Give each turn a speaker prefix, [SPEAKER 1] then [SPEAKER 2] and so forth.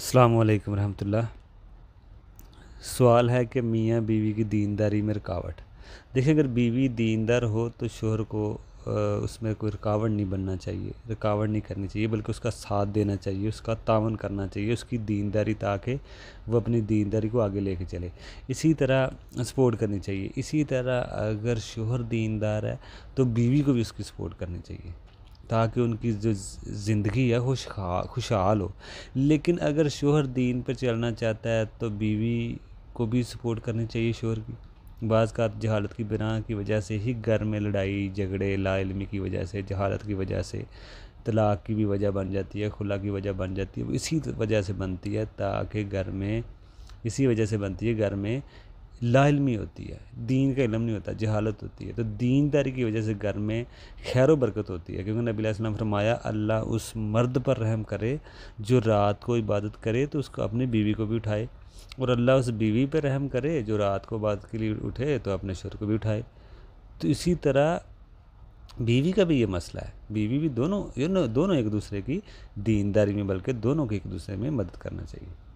[SPEAKER 1] السلام علیکم ورحمۃ اللہ سوال ہے کہ میاں بیوی کی دینداری میں رکاوٹ دیکھیں اگر بیوی دیندار ہو تو شوہر کو اس میں کوئی رکاوٹ نہیں بننا چاہیے رکاوٹ نہیں کرنی چاہیے بلکہ اس کا ساتھ دینا چاہیے اس کا تعاون کرنا چاہیے اس کی دینداری تاکہ وہ اپنی دینداری کو آگے لے کے چلے اسی طرح سپورٹ کرنی چاہیے اسی طرح اگر شوہر دیندار ہے تو بیوی کو بھی اس کی سپورٹ کرنی چاہیے تاکہ ان کی جو زندگی ہے خوش خوشحال ہو لیکن اگر شوہر دین پہ چلنا چاہتا ہے تو بیوی کو بھی سپورٹ کرنی چاہیے شوہر کی بعض کا جہالت کی بنا کی وجہ سے ہی گھر میں لڑائی جھگڑے لا علمی کی وجہ سے جہالت کی وجہ سے طلاق کی بھی وجہ بن جاتی ہے خلا کی وجہ بن جاتی ہے وہ اسی وجہ سے بنتی ہے تاکہ گھر میں اسی وجہ سے بنتی ہے گھر میں لا علمی ہوتی ہے دین کا علم نہیں ہوتا جہالت ہوتی ہے تو دینداری کی وجہ سے گھر میں خیر و برکت ہوتی ہے کیونکہ نبی علیہ السلام فرمایا اللہ اس مرد پر رحم کرے جو رات کو عبادت کرے تو اس کو اپنی بیوی کو بھی اٹھائے اور اللہ اس بیوی پر رحم کرے جو رات کو عبادت کے لیے اٹھے تو اپنے شور کو بھی اٹھائے تو اسی طرح بیوی کا بھی یہ مسئلہ ہے بیوی بھی دونوں یعنی دونوں ایک دوسرے کی دینداری میں بلکہ دونوں کو ایک دوسرے میں مدد کرنا چاہیے